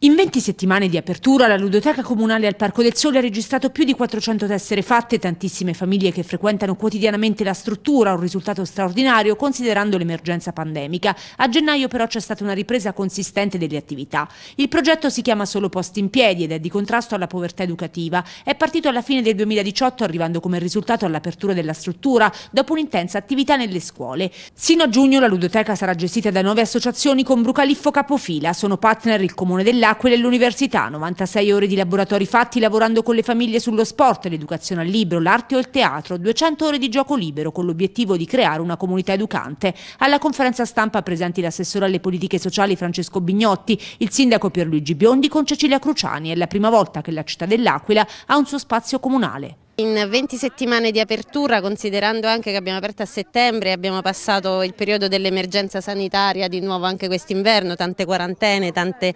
In 20 settimane di apertura la ludoteca comunale al Parco del Sole ha registrato più di 400 tessere fatte, tantissime famiglie che frequentano quotidianamente la struttura, un risultato straordinario considerando l'emergenza pandemica. A gennaio però c'è stata una ripresa consistente delle attività. Il progetto si chiama Solo Posti in Piedi ed è di contrasto alla povertà educativa. È partito alla fine del 2018 arrivando come risultato all'apertura della struttura dopo un'intensa attività nelle scuole. Sino a giugno la ludoteca sarà gestita da nuove associazioni con Brucaliffo Capofila, sono partner il Comune dell'Aquila L'Aquila e l'università, 96 ore di laboratori fatti lavorando con le famiglie sullo sport, l'educazione al libro, l'arte o il teatro, 200 ore di gioco libero con l'obiettivo di creare una comunità educante. Alla conferenza stampa presenti l'assessore alle politiche sociali Francesco Bignotti, il sindaco Pierluigi Biondi con Cecilia Cruciani. È la prima volta che la città dell'Aquila ha un suo spazio comunale. In 20 settimane di apertura, considerando anche che abbiamo aperto a settembre, abbiamo passato il periodo dell'emergenza sanitaria di nuovo anche quest'inverno, tante quarantene, tante,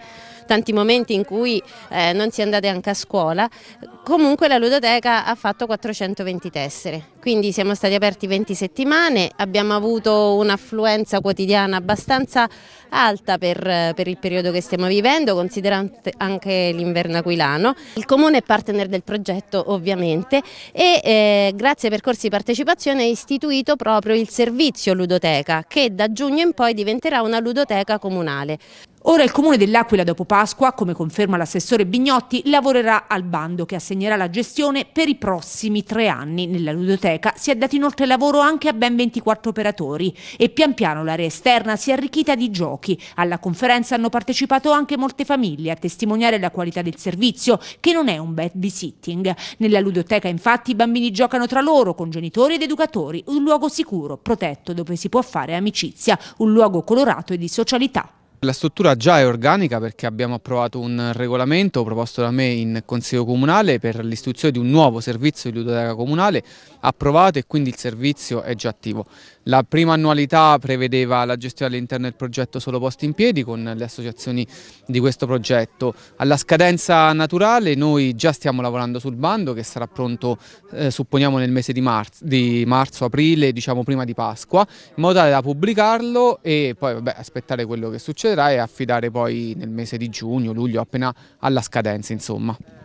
tanti momenti in cui eh, non si è andate anche a scuola, comunque la ludoteca ha fatto 420 tessere, quindi siamo stati aperti 20 settimane, abbiamo avuto un'affluenza quotidiana abbastanza alta per, per, il periodo che stiamo vivendo, considerando anche l'inverno aquilano. Il comune è partner del progetto ovviamente e eh, grazie ai percorsi di partecipazione è istituito proprio il servizio ludoteca che da giugno in poi diventerà una ludoteca comunale. Ora il comune dell'Aquila dopo Pasqua, come conferma l'assessore Bignotti, lavorerà al bando che assegnerà la gestione per i prossimi tre anni. Nella ludoteca si è dato inoltre lavoro anche a ben 24 operatori e pian piano l'area esterna si è arricchita di giochi. Alla conferenza hanno partecipato anche molte famiglie a testimoniare la qualità del servizio, che non è un babysitting. Nella ludoteca infatti i bambini giocano tra loro, con genitori ed educatori, un luogo sicuro, protetto, dove si può fare amicizia, un luogo colorato e di socialità. La struttura già è organica perché abbiamo approvato un regolamento proposto da me in Consiglio Comunale per l'istituzione di un nuovo servizio di biblioteca comunale approvato e quindi il servizio è già attivo. La prima annualità prevedeva la gestione all'interno del progetto Solo Posti in Piedi con le associazioni di questo progetto. Alla scadenza naturale noi già stiamo lavorando sul bando che sarà pronto eh, supponiamo nel mese di marzo-aprile, di marzo, aprile, diciamo prima di Pasqua, in modo tale da pubblicarlo e poi vabbè, aspettare quello che succede eccetera e affidare poi nel mese di giugno, luglio appena alla scadenza insomma.